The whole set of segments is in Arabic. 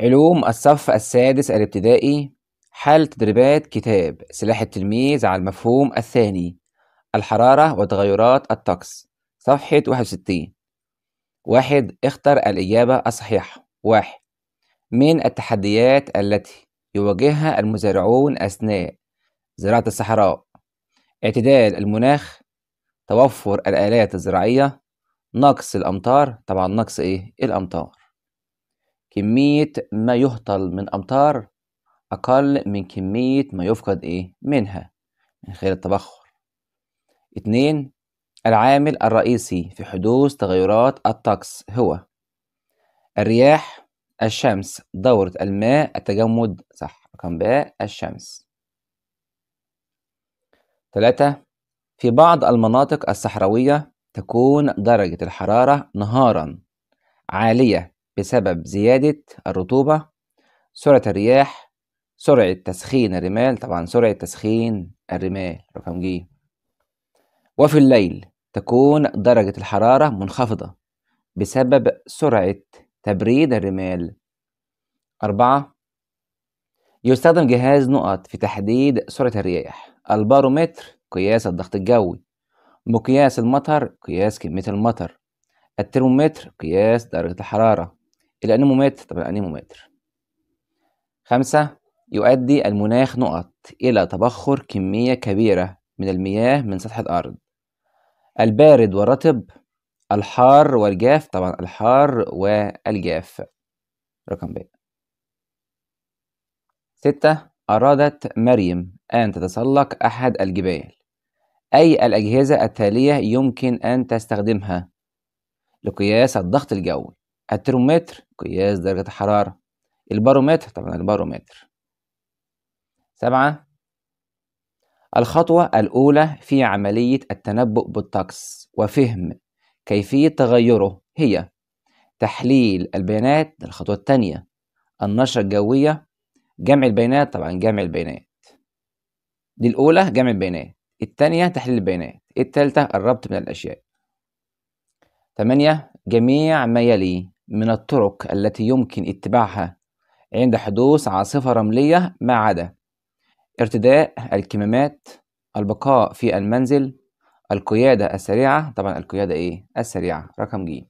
علوم الصف السادس الابتدائي حل تدريبات كتاب سلاح التلميذ على المفهوم الثاني الحرارة وتغيرات الطقس صفحة 61 واحد اختر الإجابة الصحيحة واحد من التحديات التي يواجهها المزارعون أثناء زراعة الصحراء اعتدال المناخ توفر الآلات الزراعية نقص الأمطار طبعا نقص إيه الأمطار كمية ما يهطل من أمطار أقل من كمية ما يفقد إيه منها من خلال التبخر اتنين العامل الرئيسي في حدوث تغيرات الطقس هو الرياح الشمس دورة الماء التجمد صح رقم باء الشمس ثلاثة في بعض المناطق الصحراوية تكون درجة الحرارة نهارا عالية بسبب زيادة الرطوبة سرعة الرياح سرعة تسخين الرمال طبعا سرعة تسخين الرمال رقم ج وفي الليل تكون درجة الحرارة منخفضة بسبب سرعة تبريد الرمال أربعة يستخدم جهاز نقط في تحديد سرعة الرياح البارومتر قياس الضغط الجوي مقياس المطر قياس كمية المطر الترمومتر قياس درجة الحرارة الانيمومتر طب الانيمومتر خمسة يؤدي المناخ نقط إلى تبخر كمية كبيرة من المياه من سطح الأرض البارد والرطب الحار والجاف طبعا الحار والجاف رقم ب ستة أرادت مريم أن تتسلق أحد الجبال أي الأجهزة التالية يمكن أن تستخدمها لقياس الضغط الجوي الترمومتر قياس درجة الحرارة البارومتر طبعا البارومتر سبعة الخطوة الأولى في عملية التنبؤ بالطقس وفهم كيفية تغيره هي تحليل البيانات الخطوة الثانية النشرة الجوية جمع البيانات طبعا جمع البيانات دي الأولى جمع البيانات الثانية تحليل البيانات الثالثة الربط بين الأشياء ثمانية جميع ما يلي من الطرق التي يمكن اتباعها عند حدوث عاصفة رملية ما عدا ارتداء الكمامات البقاء في المنزل القيادة السريعة طبعا القيادة ايه؟ السريعة رقم ج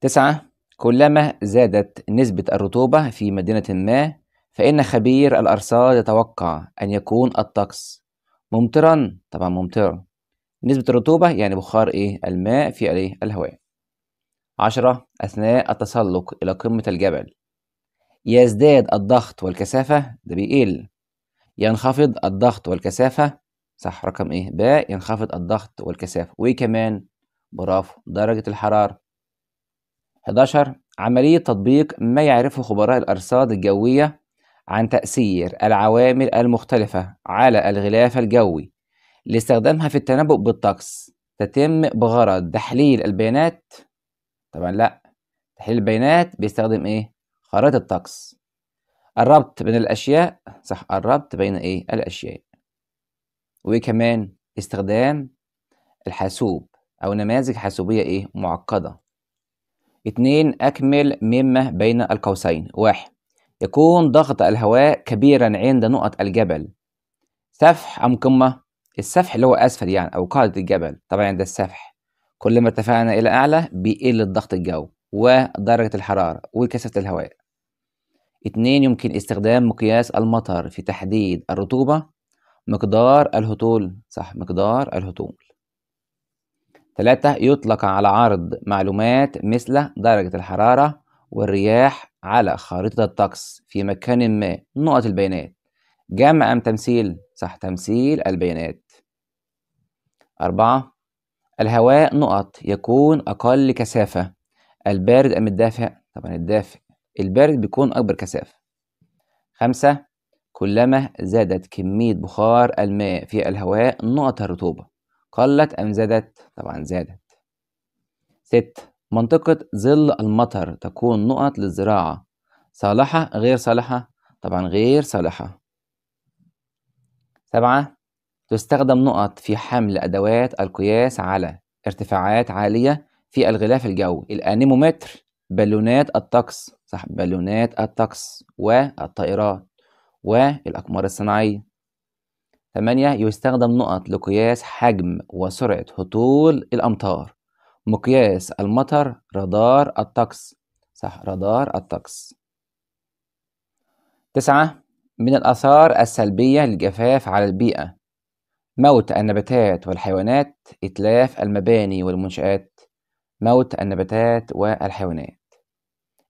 تسعة كلما زادت نسبة الرطوبة في مدينة ما فإن خبير الأرصاد يتوقع أن يكون الطقس ممطرا طبعا ممطر نسبة الرطوبة يعني بخار إيه الماء في إيه الهواء عشرة أثناء التسلق إلى قمة الجبل يزداد الضغط والكثافة ده بيقل ينخفض الضغط والكثافة صح رقم إيه باء ينخفض الضغط والكثافة وكمان برافو درجة الحرارة 11 عملية تطبيق ما يعرفه خبراء الأرصاد الجوية عن تأثير العوامل المختلفة على الغلاف الجوي لاستخدامها في التنبؤ بالطقس تتم بغرض تحليل البيانات طبعا لا تحليل البيانات بيستخدم ايه خرائط الطقس الربط بين الاشياء صح الربط بين ايه الاشياء وكمان استخدام الحاسوب او نماذج حاسوبيه ايه معقده اتنين اكمل مما بين القوسين واحد يكون ضغط الهواء كبيرا عند نقط الجبل سفح ام قمه السفح اللي هو اسفل يعني او قاعده الجبل طبعا ده السفح كل ما ارتفعنا الى اعلى بيقل الضغط الجوي ودرجه الحراره وكثافه الهواء اتنين يمكن استخدام مقياس المطر في تحديد الرطوبه مقدار الهطول صح مقدار الهطول تلاتة يطلق على عرض معلومات مثل درجة الحرارة والرياح على خريطة الطقس في مكان ما نقط البيانات جمع أم تمثيل؟ صح تمثيل البيانات أربعة الهواء نقط يكون أقل كثافة البارد أم الدافئ؟ طبعا الدافئ البارد بيكون أكبر كثافة خمسة كلما زادت كمية بخار الماء في الهواء نقط الرطوبة قلت أم زادت؟ طبعا زادت ست منطقة ظل المطر تكون نقط للزراعة صالحة غير صالحة؟ طبعا غير صالحة سبعة تستخدم نقط في حمل أدوات القياس على ارتفاعات عالية في الغلاف الجوي الأنيمومتر بالونات الطقس صح بالونات الطقس والطائرات والأقمار الصناعية ثمانية يستخدم نقط لقياس حجم وسرعة هطول الأمطار مقياس المطر رادار الطقس صح رادار الطقس تسعة من الآثار السلبية للجفاف على البيئة موت النباتات والحيوانات إتلاف المباني والمنشآت موت النباتات والحيوانات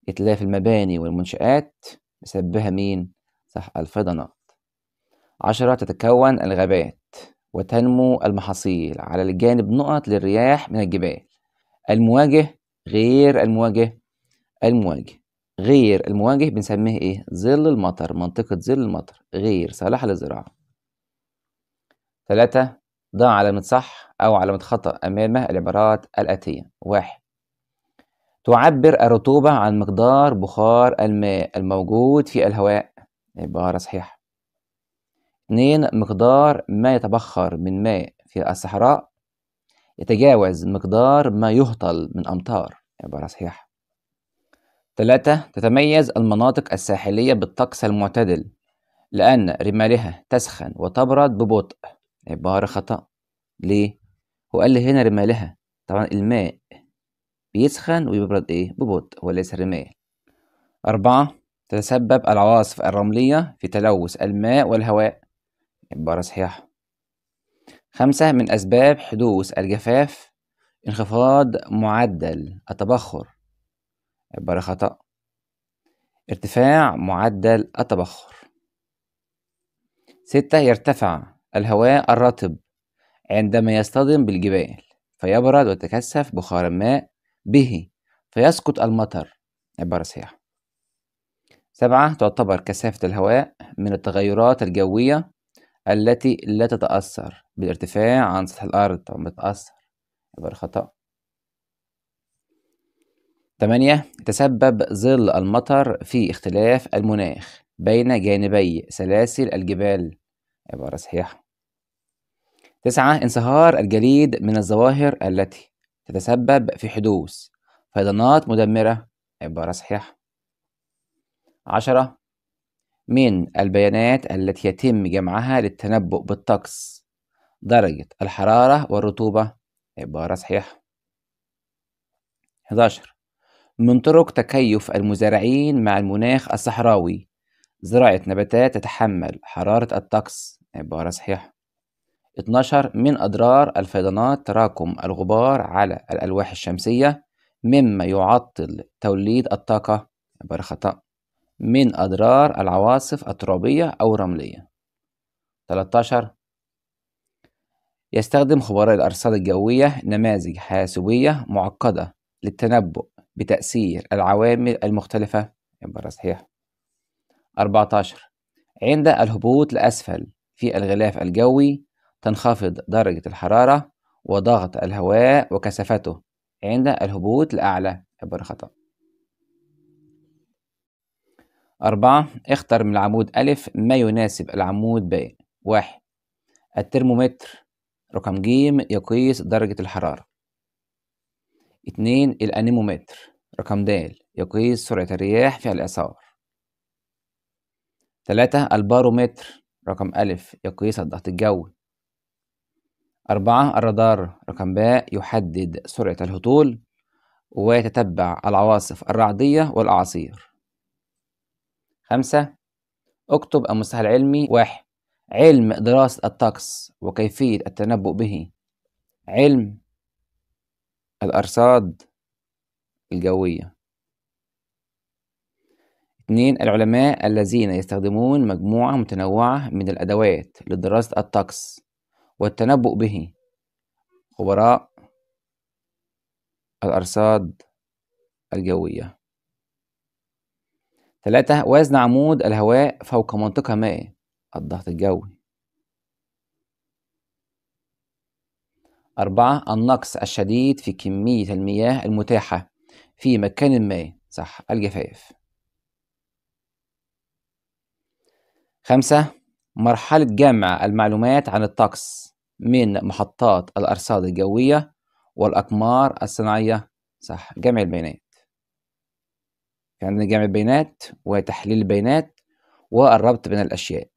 إتلاف المباني والمنشآت بسببها مين؟ صح الفيضانات عشرة تتكون الغابات وتنمو المحاصيل على الجانب نقط للرياح من الجبال المواجه غير المواجه المواجه غير المواجه بنسميه ايه؟ ظل المطر منطقة ظل المطر غير صالحة للزراعة ثلاثة ضع علامة صح أو علامة خطأ أمامه العبارات الآتية واحد تعبر الرطوبة عن مقدار بخار الماء الموجود في الهواء عبارة صحيحة اثنين مقدار ما يتبخر من ماء في الصحراء يتجاوز مقدار ما يهطل من أمطار عبارة صحيحة ثلاثة تتميز المناطق الساحلية بالطقس المعتدل لأن رمالها تسخن وتبرد ببطء عبارة يعني خطأ ليه؟ هو قال لي هنا رمالها طبعا الماء بيسخن ويبرد إيه؟ ببطء وليس الرمال أربعة تتسبب العواصف الرملية في تلوث الماء والهواء عبارة صحيحة خمسة من أسباب حدوث الجفاف انخفاض معدل التبخر عبارة خطأ ارتفاع معدل التبخر ستة يرتفع الهواء الرطب عندما يصطدم بالجبال فيبرد ويتكثف بخار الماء به فيسقط المطر عبارة صحيحة سبعة تعتبر كثافة الهواء من التغيرات الجوية التي لا تتأثر بالارتفاع عن سطح الأرض أو متأثر عبارة خطأ تمانية تسبب ظل المطر في اختلاف المناخ بين جانبي سلاسل الجبال عبارة صحيحة تسعة انصهار الجليد من الظواهر التي تتسبب في حدوث فيضانات مدمرة عبارة صحيحة عشرة من البيانات التي يتم جمعها للتنبؤ بالطقس درجة الحرارة والرطوبة عبارة صحيحة 11 من طرق تكيف المزارعين مع المناخ الصحراوي زراعة نباتات تتحمل حرارة الطقس عبارة صحيحة 12 من أضرار الفيضانات تراكم الغبار على الألواح الشمسية مما يعطل توليد الطاقة عبارة خطأ من أضرار العواصف الترابية أو الرملية 13 يستخدم خبراء الأرصاد الجوية نماذج حاسوبية معقدة للتنبؤ بتأثير العوامل المختلفة عبارة صحيح 14 عند الهبوط لأسفل في الغلاف الجوي تنخفض درجة الحرارة وضغط الهواء وكثافته عند الهبوط لأعلى عبارة خطأ أربعة اختر من العمود أ ما يناسب العمود ب واحد الترمومتر رقم ج يقيس درجة الحرارة اتنين الأنيمومتر رقم د يقيس سرعة الرياح في الإعصار تلاتة البارومتر رقم أ يقيس الضغط الجوي أربعة الرادار رقم باء يحدد سرعة الهطول ويتتبع العواصف الرعدية والأعاصير خمسة اكتب المستهل العلمي واحد علم دراسة الطقس وكيفية التنبؤ به علم الأرصاد الجوية اثنين العلماء الذين يستخدمون مجموعة متنوعة من الأدوات لدراسة الطقس والتنبؤ به خبراء الأرصاد الجوية ثلاثة وزن عمود الهواء فوق منطقة مائية الضغط الجوي أربعة النقص الشديد في كمية المياه المتاحة في مكان ما صح الجفاف خمسة مرحلة جمع المعلومات عن الطقس من محطات الأرصاد الجوية والأقمار الصناعية صح جمع البيانات في عندنا جمع البيانات وتحليل البيانات والربط بين الأشياء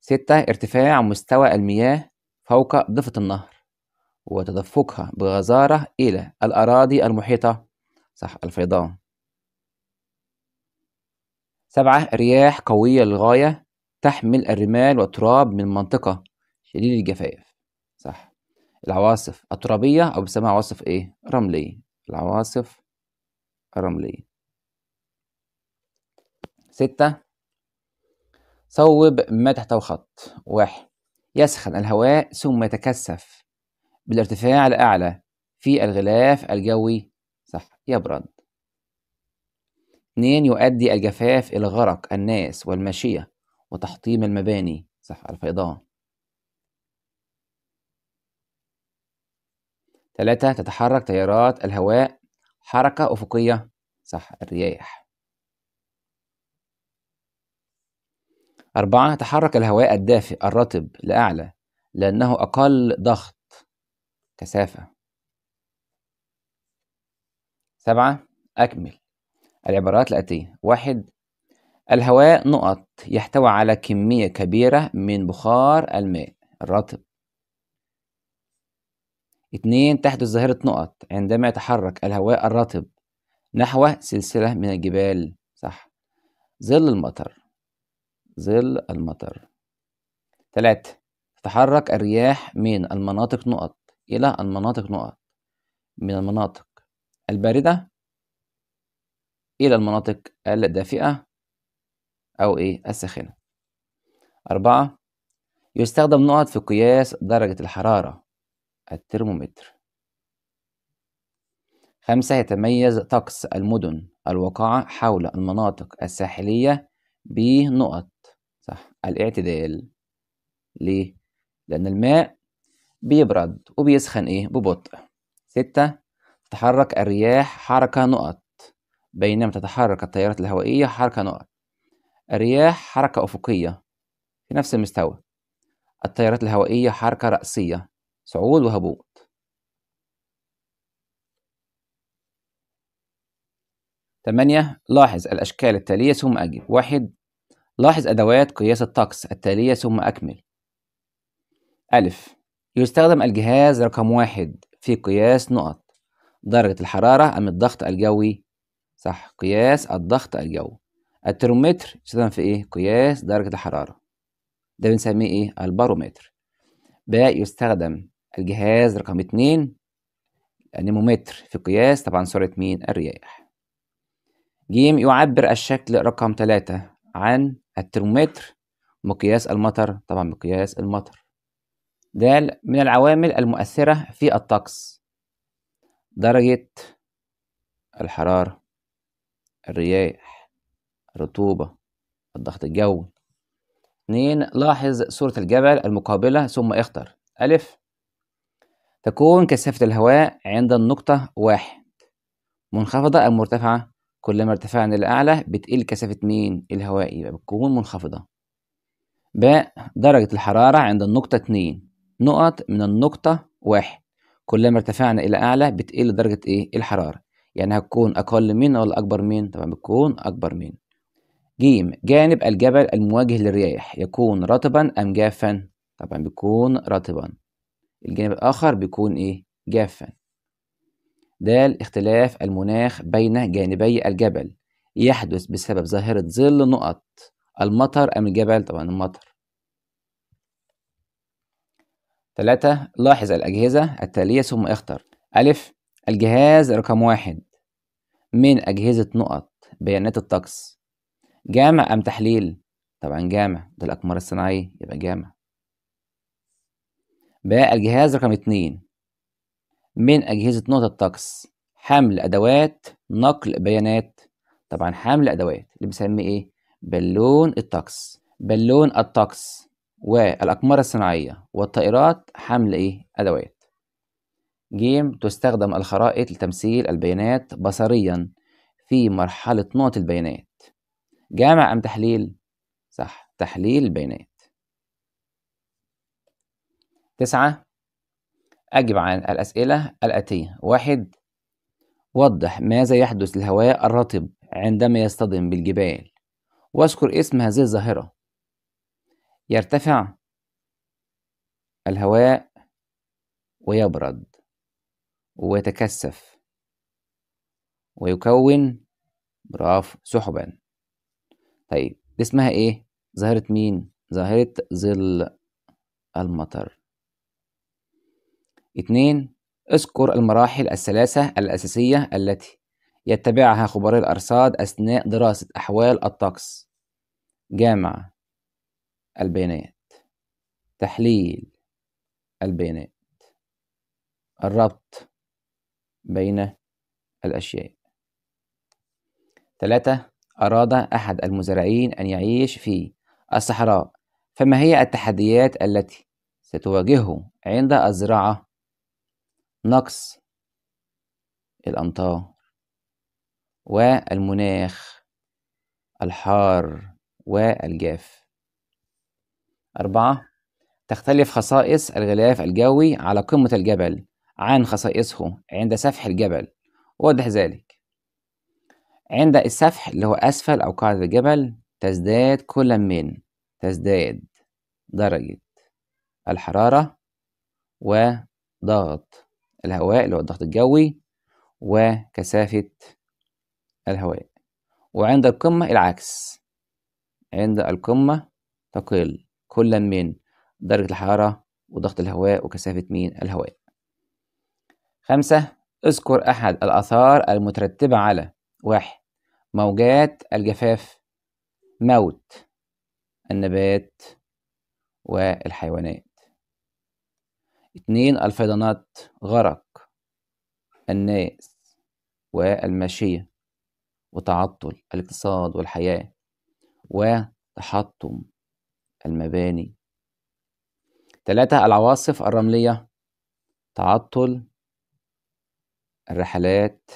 ستة ارتفاع مستوى المياه فوق ضفة النهر وتدفقها بغزارة إلى الأراضي المحيطة صح الفيضان سبعة رياح قوية للغاية تحمل الرمال والتراب من منطقة شديد الجفاف صح العواصف الترابية أو بسمع عواصف إيه؟ رملية العواصف الرملية ستة صوب ما تحته خط واحد يسخن الهواء ثم يتكثف بالارتفاع الأعلى في الغلاف الجوي صح يبرد اثنين يؤدي الجفاف إلى غرق الناس والماشية وتحطيم المباني صح الفيضان ثلاثة تتحرك تيارات الهواء حركة أفقية صح الرياح أربعة تحرك الهواء الدافئ الرطب لأعلى لأنه أقل ضغط كثافة سبعة أكمل العبارات الآتية واحد الهواء نقط يحتوي على كمية كبيرة من بخار الماء الرطب اتنين تحدث ظاهرة نقط عندما يتحرك الهواء الرطب نحو سلسلة من الجبال صح ظل المطر ظل المطر تلاتة تتحرك الرياح من المناطق نقط إلى المناطق نقط من المناطق الباردة إلى المناطق الدافئة أو إيه الساخنة أربعة يستخدم نقط في قياس درجة الحرارة الترمومتر خمسة يتميز طقس المدن الواقعة حول المناطق الساحلية بنقط صح الاعتدال ليه؟ لأن الماء بيبرد وبيسخن إيه ببطء ستة تتحرك الرياح حركة نقط بينما تتحرك التيارات الهوائية حركة نقط الرياح حركة أفقية في نفس المستوى التيارات الهوائية حركة رأسية صعود وهبوط ثمانية لاحظ الأشكال التالية ثم أجب واحد لاحظ أدوات قياس الطقس التالية ثم أكمل ألف يستخدم الجهاز رقم واحد في قياس نقط درجة الحرارة أم الضغط الجوي صح قياس الضغط الجوي الترمومتر يستخدم في إيه قياس درجة الحرارة ده بنسميه إيه البارومتر باء يستخدم الجهاز رقم اتنين الانيمومتر في قياس طبعا سرعة مين الرياح جيم يعبر الشكل رقم تلاتة عن الترمومتر مقياس المطر طبعا مقياس المطر د من العوامل المؤثرة في الطقس درجة الحرارة الرياح الرطوبة الضغط الجوي اتنين لاحظ صورة الجبل المقابلة ثم اختر ألف تكون كثافة الهواء عند النقطة واحد منخفضة أو مرتفعة كلما ارتفعنا للأعلى بتقل كثافة مين الهواء يبقى بتكون منخفضة ب درجة الحرارة عند النقطة اتنين نقط من النقطة واحد كلما ارتفعنا إلى أعلى بتقل درجة إيه الحرارة يعني هتكون أقل من ولا أكبر من طبعا بتكون أكبر من ج جانب الجبل المواجه للرياح يكون رطبا أم جافا طبعا بيكون رطبا الجانب الآخر بيكون إيه؟ جافا د اختلاف المناخ بين جانبي الجبل يحدث بسبب ظاهرة ظل نقط المطر أم الجبل طبعا المطر ثلاثة لاحظ الأجهزة التالية ثم اختر ألف الجهاز رقم واحد من أجهزة نقط بيانات الطقس جامع أم تحليل طبعا جامع ده الأقمار الصناعية يبقى جامع الجهاز رقم اتنين من أجهزة نقطة الطقس حمل أدوات نقل بيانات طبعا حمل أدوات اللي بنسميه إيه؟ بالون الطقس بالون الطقس والأقمار الصناعية والطائرات حمل إيه؟ أدوات جيم تستخدم الخرائط لتمثيل البيانات بصريا في مرحلة نقط البيانات جامع أم تحليل؟ صح تحليل البيانات تسعة أجب عن الأسئلة الآتية واحد وضح ماذا يحدث للهواء الرطب عندما يصطدم بالجبال واذكر اسم هذه الظاهرة يرتفع الهواء ويبرد ويتكثف ويكون براف سحبا طيب اسمها ايه ظاهرة مين ظاهرة ظل المطر 2. اذكر المراحل الثلاثة الأساسية التي يتبعها خبراء الأرصاد أثناء دراسة أحوال الطقس جامع البيانات تحليل البيانات الربط بين الأشياء ثلاثة أراد أحد المزارعين أن يعيش في الصحراء فما هي التحديات التي ستواجهه عند الزراعة نقص الأمطار والمناخ الحار والجاف أربعة تختلف خصائص الغلاف الجوي على قمة الجبل عن خصائصه عند سفح الجبل وضح ذلك عند السفح اللي هو أسفل أو قاعدة الجبل تزداد كل من تزداد درجة الحرارة وضغط الهواء اللي هو الضغط الجوي وكثافة الهواء وعند القمة العكس عند القمة تقل كلا من درجة الحرارة وضغط الهواء وكثافة مين الهواء خمسة اذكر أحد الآثار المترتبة على واحد موجات الجفاف موت النبات والحيوانات اثنين الفيضانات غرق الناس والماشية وتعطل الاقتصاد والحياة وتحطم المباني ثلاثة العواصف الرملية تعطل الرحلات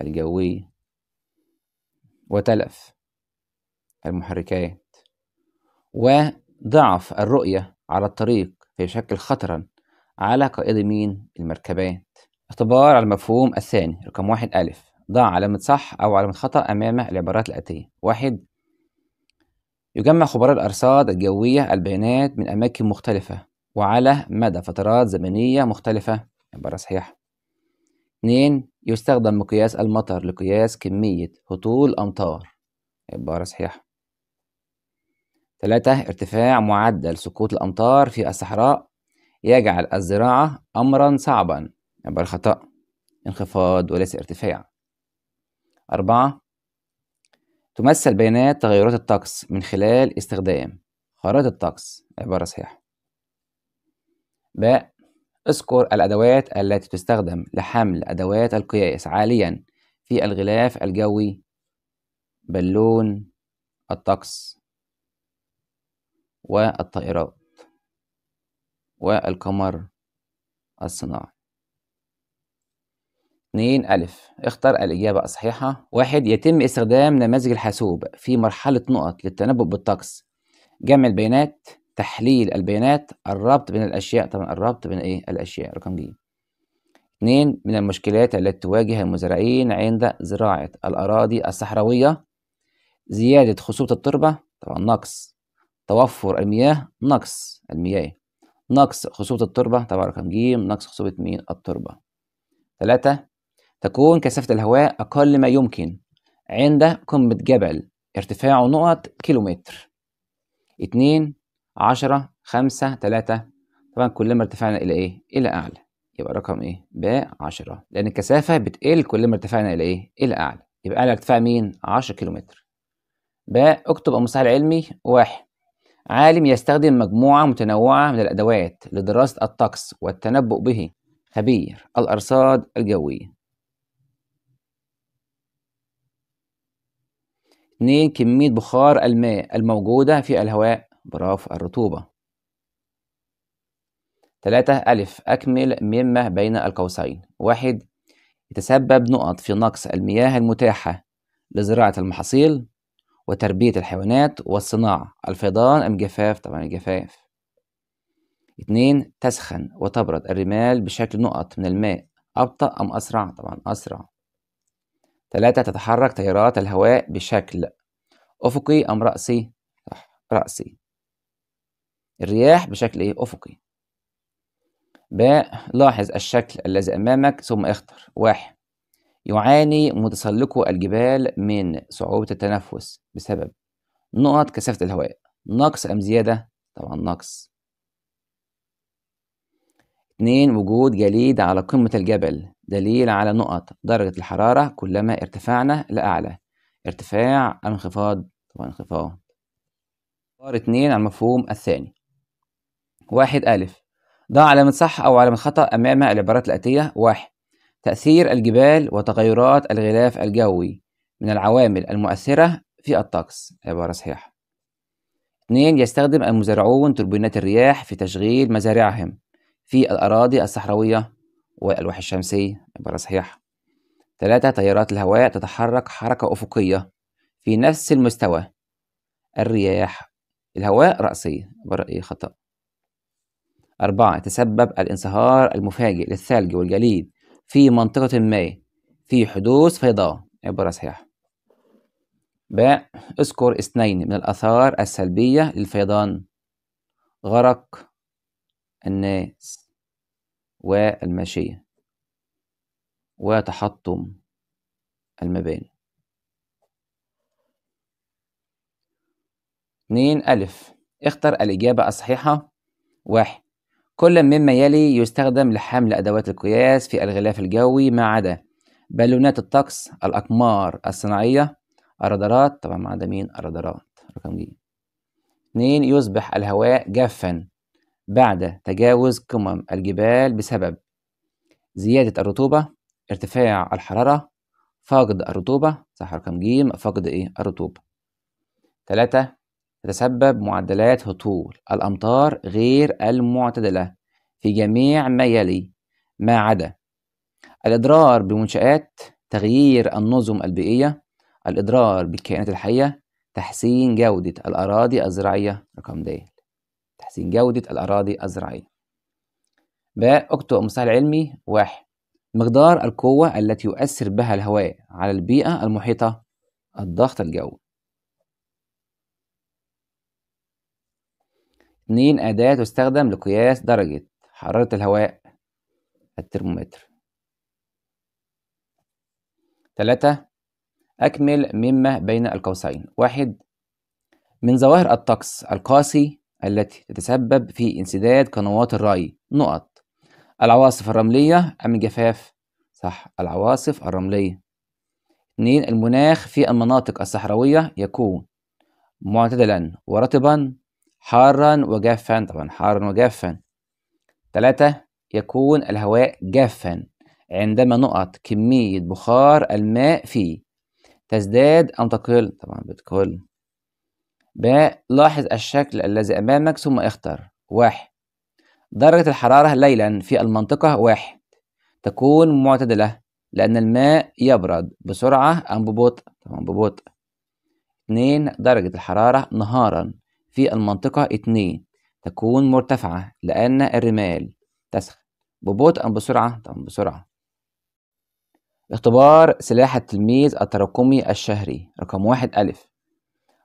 الجوية وتلف المحركات وضعف الرؤية على الطريق فيشكل خطرا على قائد مين المركبات اختبار على المفهوم الثاني رقم واحد ألف ضع علامة صح أو علامة خطأ أمام العبارات الآتية واحد يجمع خبراء الأرصاد الجوية البيانات من أماكن مختلفة وعلى مدى فترات زمنية مختلفة عبارة صحيحة اتنين يستخدم مقياس المطر لقياس كمية هطول الأمطار عبارة صحيحة تلاتة ارتفاع معدل سقوط الأمطار في الصحراء يجعل الزراعة أمرا صعبا يبقى الخطأ انخفاض وليس ارتفاع أربعة تمثل بيانات تغيرات الطقس من خلال استخدام خرائط الطقس عبارة صحيحة باء اذكر الأدوات التي تستخدم لحمل أدوات القياس عاليا في الغلاف الجوي بالون الطقس والطائرات والقمر الصناعي اتنين ألف اختر الإجابة الصحيحة واحد يتم استخدام نماذج الحاسوب في مرحلة نقط للتنبؤ بالطقس جمع البيانات تحليل البيانات الربط بين الأشياء طبعا الربط بين إيه الأشياء رقم ج اثنين من المشكلات التي تواجه المزارعين عند زراعة الأراضي الصحراوية زيادة خصوبة التربة طبعا نقص توفر المياه نقص المياه نقص خصوبة التربة طبعا رقم ج نقص خصوبة مين التربة ثلاثة تكون كثافة الهواء أقل ما يمكن عند قمة جبل ارتفاعه نقط كيلومتر اتنين عشرة خمسة تلاتة طبعا كلما ارتفعنا إلى إيه؟ إلى أعلى يبقى رقم إيه؟ ب عشرة لأن الكثافة بتقل كلما ارتفعنا إلى إيه؟ إلى أعلى يبقى أعلى ارتفاع مين؟ عشرة كيلومتر ب اكتب المصطلح العلمي واحد عالم يستخدم مجموعة متنوعة من الأدوات لدراسة الطقس والتنبؤ به خبير الأرصاد الجوية 2 كمية بخار الماء الموجودة في الهواء براف الرطوبة 3 ألف أكمل مما بين القوسين واحد يتسبب نقط في نقص المياه المتاحة لزراعة المحاصيل وتربية الحيوانات والصناعة الفيضان أم جفاف طبعا الجفاف اتنين تسخن وتبرد الرمال بشكل نقط من الماء أبطأ أم أسرع طبعا أسرع تلاتة تتحرك تيارات الهواء بشكل أفقي أم رأسي صح رأسي الرياح بشكل إيه أفقي باء لاحظ الشكل الذي أمامك ثم اختر واحد يعاني متسلقو الجبال من صعوبة التنفس بسبب نقط كثافة الهواء نقص أم زيادة؟ طبعا نقص اتنين وجود جليد على قمة الجبل دليل على نقط درجة الحرارة كلما ارتفعنا لأعلى ارتفاع أم انخفاض؟ طبعا انخفاض اختبار اتنين على المفهوم الثاني واحد ألف ضع علامة صح أو علامة خطأ أمام العبارات الآتية واحد تأثير الجبال وتغيرات الغلاف الجوي من العوامل المؤثرة في الطقس عبارة صحيحة. 2. يستخدم المزارعون توربينات الرياح في تشغيل مزارعهم في الأراضي الصحراوية والألواح الشمسية عبارة صحيحة. 3. تيارات الهواء تتحرك حركة أفقية في نفس المستوى الرياح الهواء رأسية عبارة إيه خطأ. أربعة تسبب الانصهار المفاجئ للثلج والجليد في منطقة ما في حدوث فيضان عبارة صحيحة باء اذكر اثنين من الآثار السلبية للفيضان غرق الناس والماشية وتحطم المباني اتنين ألف اختر الإجابة الصحيحة واحد كل مما يلي يستخدم لحمل أدوات القياس في الغلاف الجوي ما عدا بالونات الطقس الأقمار الصناعية الرادارات طبعا ما عدا مين الرادارات رقم جي. اتنين يصبح الهواء جافا بعد تجاوز قمم الجبال بسبب زيادة الرطوبة ارتفاع الحرارة فقد الرطوبة صح رقم جيم فقد ايه الرطوبة تلاتة تتسبب معدلات هطول الأمطار غير المعتدلة في جميع ما يلي ما عدا الإضرار بمنشآت تغيير النظم البيئية الإضرار بالكائنات الحية تحسين جودة الأراضي الزراعية رقم د تحسين جودة الأراضي الزراعية باء اكتب المصطلح العلمي واحد مقدار القوة التي يؤثر بها الهواء على البيئة المحيطة الضغط الجوي اتنين أداة تستخدم لقياس درجة حرارة الهواء الترمومتر تلاتة أكمل مما بين القوسين واحد من ظواهر الطقس القاسي التي تتسبب في انسداد قنوات الري نقط العواصف الرملية أم الجفاف صح العواصف الرملية اتنين المناخ في المناطق الصحراوية يكون معتدلا ورطبا حارا وجافا طبعا حارا وجافا ثلاثة يكون الهواء جافا عندما نقط كمية بخار الماء فيه تزداد أم تقل طبعا بتقل باء لاحظ الشكل الذي أمامك ثم اختر واحد درجة الحرارة ليلا في المنطقة واحد تكون معتدلة لأن الماء يبرد بسرعة أم ببطء طبعا ببطء اتنين درجة الحرارة نهارا في المنطقة 2 تكون مرتفعة لأن الرمال تسخن ببطء أم بسرعة؟ طبعا بسرعة اختبار سلاح التلميذ التراكمي الشهري رقم واحد ألف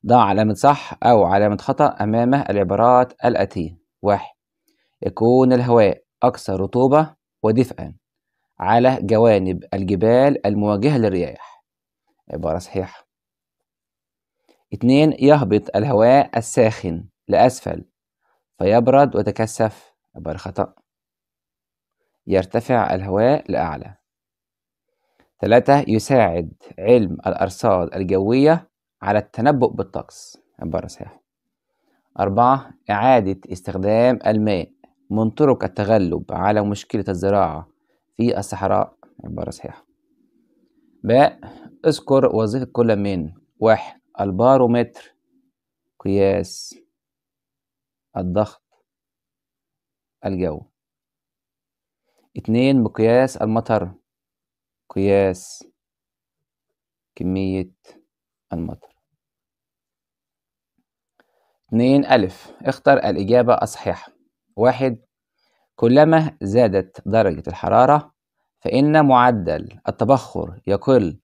ضع علامة صح أو علامة خطأ أمامه العبارات الآتية واحد يكون الهواء أكثر رطوبة ودفئا على جوانب الجبال المواجهة للرياح عبارة صحيحة اثنين يهبط الهواء الساخن لأسفل فيبرد ويتكثف عبارة خطأ يرتفع الهواء لأعلى ثلاثة يساعد علم الأرصاد الجوية على التنبؤ بالطقس عبارة صحيحة أربعة إعادة استخدام الماء من طرق التغلب على مشكلة الزراعة في الصحراء عبارة صحيحة باء اذكر وظيفة كل من واحد البارومتر قياس الضغط الجو اتنين مقياس المطر قياس كمية المطر اتنين ألف اختر الإجابة الصحيحة واحد كلما زادت درجة الحرارة فإن معدل التبخر يقل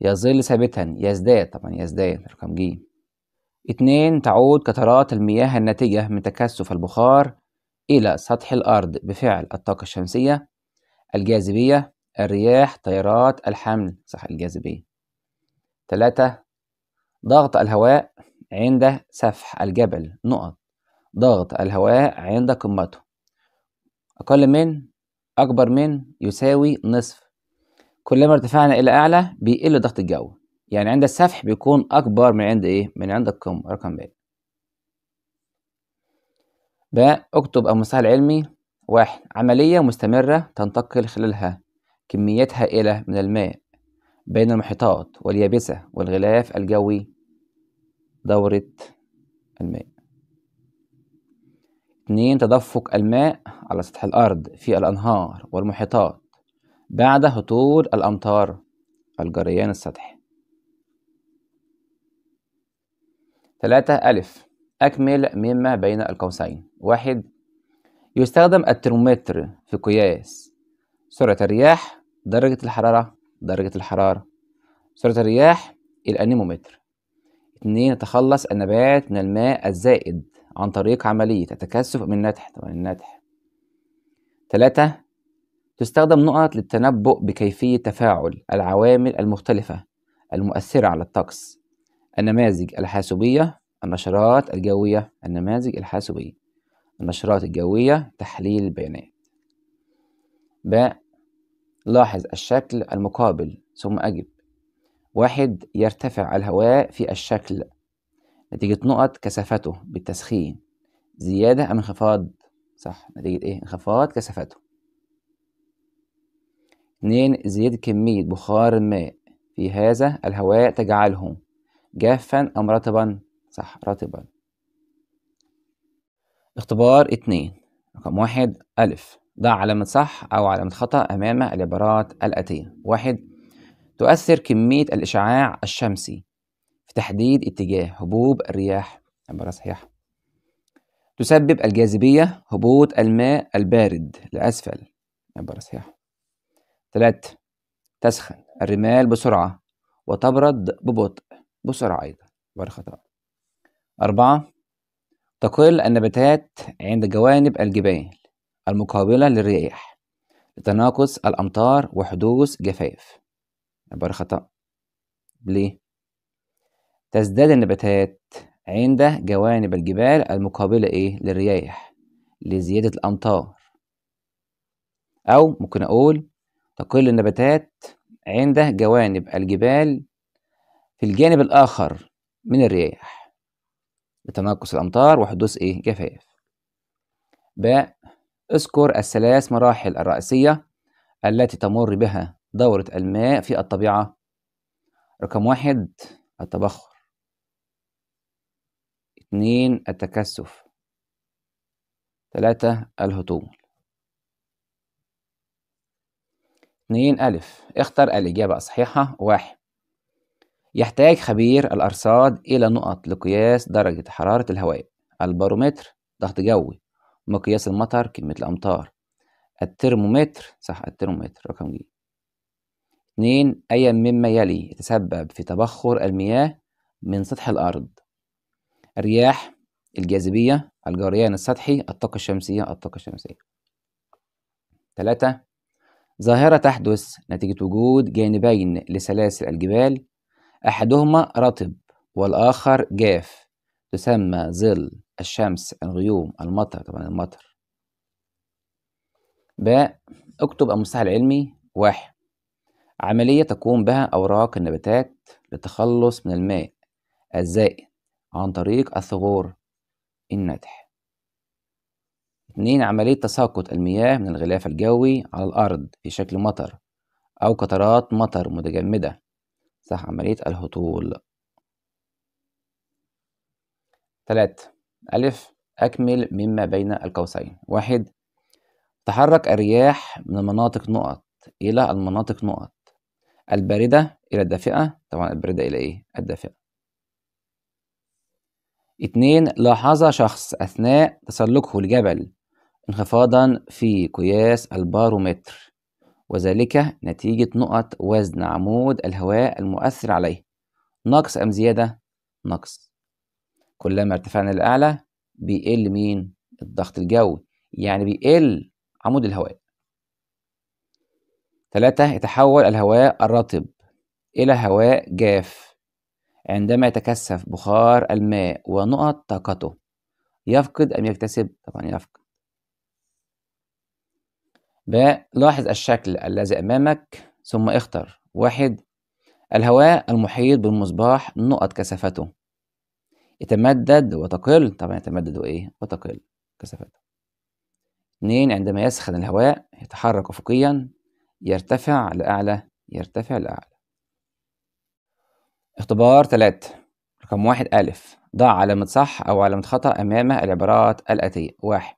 يظل ثابتا يزداد طبعا يزداد رقم ج اتنين تعود قطرات المياه الناتجة من تكثف البخار إلى سطح الأرض بفعل الطاقة الشمسية الجاذبية الرياح تيارات الحمل صح الجاذبية تلاتة ضغط الهواء عند سفح الجبل نقط ضغط الهواء عند قمته أقل من أكبر من يساوي نصف كلما ارتفعنا الى اعلى بيقل ضغط الجو يعني عند السفح بيكون اكبر من عند ايه من عند القمة رقم ب ب اكتب او العلمي واحد عملية مستمرة تنتقل خلالها كميات هائلة من الماء بين المحيطات واليابسة والغلاف الجوي دورة الماء اتنين تدفق الماء على سطح الأرض في الأنهار والمحيطات بعد هطول الأمطار الجريان السطحي ثلاثة ألف أكمل مما بين القوسين واحد يستخدم الترمومتر في قياس سرعة الرياح درجة الحرارة درجة الحرارة سرعة الرياح الأنيمومتر اتنين تخلص النبات من الماء الزائد عن طريق عملية التكثف من النتح طبعا النتح تلاتة تستخدم نقط للتنبؤ بكيفية تفاعل العوامل المختلفة المؤثرة على الطقس النماذج الحاسوبية النشرات الجوية النماذج الحاسوبية النشرات الجوية تحليل البيانات ب لاحظ الشكل المقابل ثم أجب واحد يرتفع الهواء في الشكل نتيجة نقط كثافته بالتسخين زيادة أم انخفاض صح نتيجة إيه انخفاض كثافته 2 زيادة كمية بخار الماء في هذا الهواء تجعله جافا أم رطبا؟ صح رطبا اختبار 2 رقم واحد ألف ضع علامة صح أو علامة خطأ أمام العبارات الآتية واحد تؤثر كمية الإشعاع الشمسي في تحديد اتجاه هبوب الرياح عبارة صحيحة تسبب الجاذبية هبوط الماء البارد لأسفل عبارة صحيحة ثلاثة تسخن الرمال بسرعة وتبرد ببطء بسرعة أيضا بارخة الله أربعة تقل النباتات عند جوانب الجبال المقابلة للرياح لتناقص الأمطار وحدوث جفاف عبارة خطأ ليه؟ تزداد النباتات عند جوانب الجبال المقابلة إيه للرياح لزيادة الأمطار أو ممكن أقول تقل النباتات عند جوانب الجبال في الجانب الآخر من الرياح لتناقص الأمطار وحدوث إيه؟ جفاف ب اذكر الثلاث مراحل الرئيسية التي تمر بها دورة الماء في الطبيعة رقم واحد التبخر اتنين التكثف ثلاثة الهطول 2 ألف اختر الإجابة الصحيحة 1 يحتاج خبير الأرصاد إلى نقط لقياس درجة حرارة الهواء البارومتر ضغط جوي مقياس المطر كمية الأمطار الترمومتر صح الترمومتر رقم ج 2 أي مما يلي يتسبب في تبخر المياه من سطح الأرض الرياح الجاذبية الجريان السطحي الطاقة الشمسية الطاقة الشمسية 3 ظاهرة تحدث نتيجة وجود جانبين لسلاسل الجبال أحدهما رطب والآخر جاف تسمى ظل الشمس الغيوم المطر طبعا المطر باء اكتب المصطلح العلمي واحد عملية تقوم بها أوراق النباتات للتخلص من الماء الزائد عن طريق الثغور الناتج 2 عملية تساقط المياه من الغلاف الجوي على الأرض في شكل مطر أو قطرات مطر متجمدة صح عملية الهطول ثلاثة ألف أكمل مما بين القوسين واحد تحرك الرياح من المناطق نقط إلى المناطق نقط الباردة إلى الدافئة طبعا الباردة إلى إيه؟ الدافئة اتنين لاحظ شخص أثناء تسلقه لجبل انخفاضا في قياس البارومتر وذلك نتيجة نقط وزن عمود الهواء المؤثر عليه نقص أم زيادة؟ نقص كلما ارتفعنا للأعلى بيقل مين؟ الضغط الجوي يعني بيقل عمود الهواء ثلاثة يتحول الهواء الرطب إلى هواء جاف عندما يتكثف بخار الماء ونقط طاقته يفقد أم يكتسب؟ طبعا يفقد ب لاحظ الشكل الذي أمامك ثم اختر واحد الهواء المحيط بالمصباح نقط كثافته يتمدد وتقل طبعا يتمدد وإيه وتقل كثافته اتنين عندما يسخن الهواء يتحرك أفقيا يرتفع لأعلى يرتفع لأعلى اختبار ثلاثة رقم واحد ألف ضع علامة صح أو علامة خطأ أمام العبارات الآتية واحد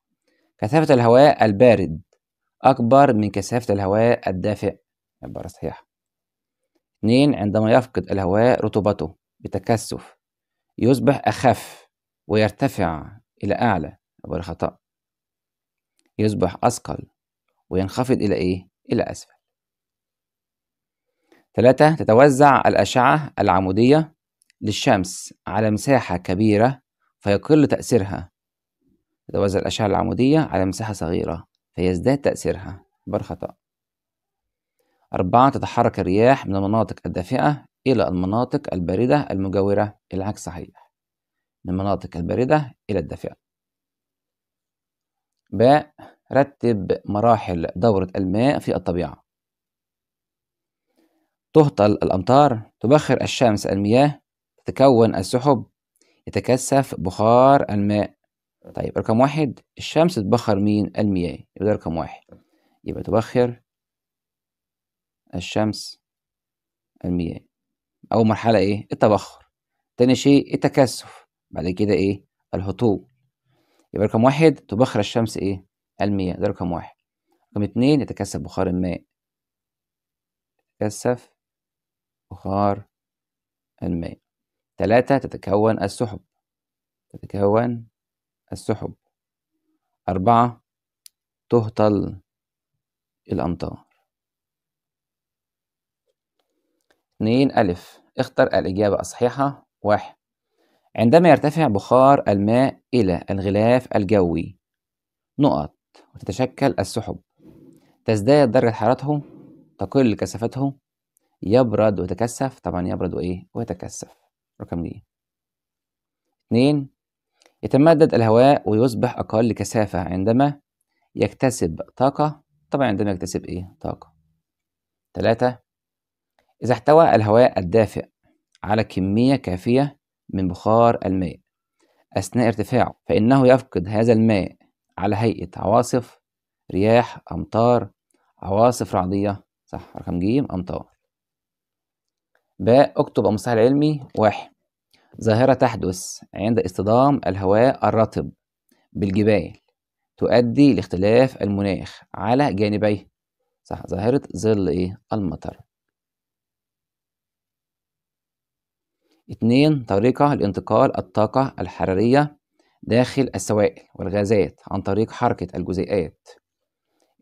كثافة الهواء البارد أكبر من كثافة الهواء الدافئ عبارة صحيحة اتنين عندما يفقد الهواء رطوبته بتكثف يصبح أخف ويرتفع إلى أعلى عبارة خطأ يصبح أثقل وينخفض إلى إيه؟ إلى أسفل ثلاثة تتوزع الأشعة العمودية للشمس على مساحة كبيرة فيقل تأثيرها تتوزع الأشعة العمودية على مساحة صغيرة فيزداد تأثيرها بر خطأ أربعة تتحرك الرياح من المناطق الدافئة إلى المناطق الباردة المجاورة العكس صحيح من المناطق الباردة إلى الدافئة ب رتب مراحل دورة الماء في الطبيعة تهطل الأمطار تبخر الشمس المياه تتكون السحب يتكثف بخار الماء طيب رقم واحد الشمس تبخر مين المياه يبقى ده رقم واحد يبقى تبخر الشمس المياه أول مرحلة إيه التبخر تاني شيء التكثف بعد كده إيه الهطول يبقى رقم واحد تبخر الشمس إيه المياه ده رقم واحد رقم اتنين يتكثف بخار الماء يتكثف بخار الماء تلاتة تتكون السحب تتكون السحب أربعة تهطل الأمطار اتنين ألف اختر الإجابة الصحيحة واحد عندما يرتفع بخار الماء إلى الغلاف الجوي نقط وتتشكل السحب تزداد درجة حرارته تقل كثافته يبرد ويتكثف طبعا يبرد وإيه ويتكثف رقم دي اتنين يتمدد الهواء ويصبح أقل كثافة عندما يكتسب طاقة طبعا عندما يكتسب إيه طاقة ثلاثة إذا احتوى الهواء الدافئ على كمية كافية من بخار الماء أثناء ارتفاعه فإنه يفقد هذا الماء على هيئة عواصف رياح أمطار عواصف رعدية صح رقم ج أمطار باء اكتب المصطلح العلمي واحد ظاهرة تحدث عند اصطدام الهواء الرطب بالجبال تؤدي لاختلاف المناخ على جانبيه صح ظاهرة ظل إيه المطر اتنين طريقة لانتقال الطاقة الحرارية داخل السوائل والغازات عن طريق حركة الجزيئات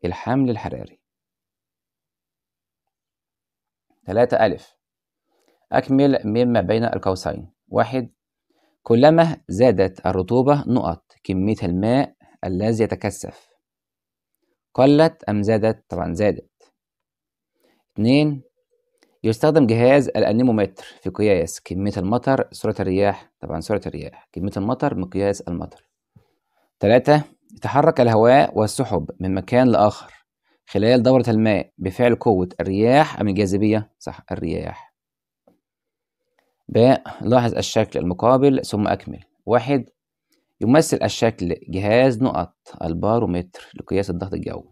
الحمل الحراري تلاتة ألف أكمل مما بين القوسين واحد كلما زادت الرطوبة نقط كمية الماء الذي يتكثف قلت أم زادت؟ طبعا زادت اتنين يستخدم جهاز الأنيمومتر في قياس كمية المطر سرعة الرياح طبعا سرعة الرياح كمية المطر مقياس المطر تلاتة يتحرك الهواء والسحب من مكان لآخر خلال دورة الماء بفعل قوة الرياح أم الجاذبية؟ صح الرياح باء لاحظ الشكل المقابل ثم أكمل واحد يمثل الشكل جهاز نقط البارومتر لقياس الضغط الجوي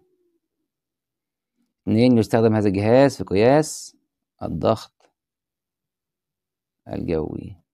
اتنين يستخدم هذا الجهاز في قياس الضغط الجوي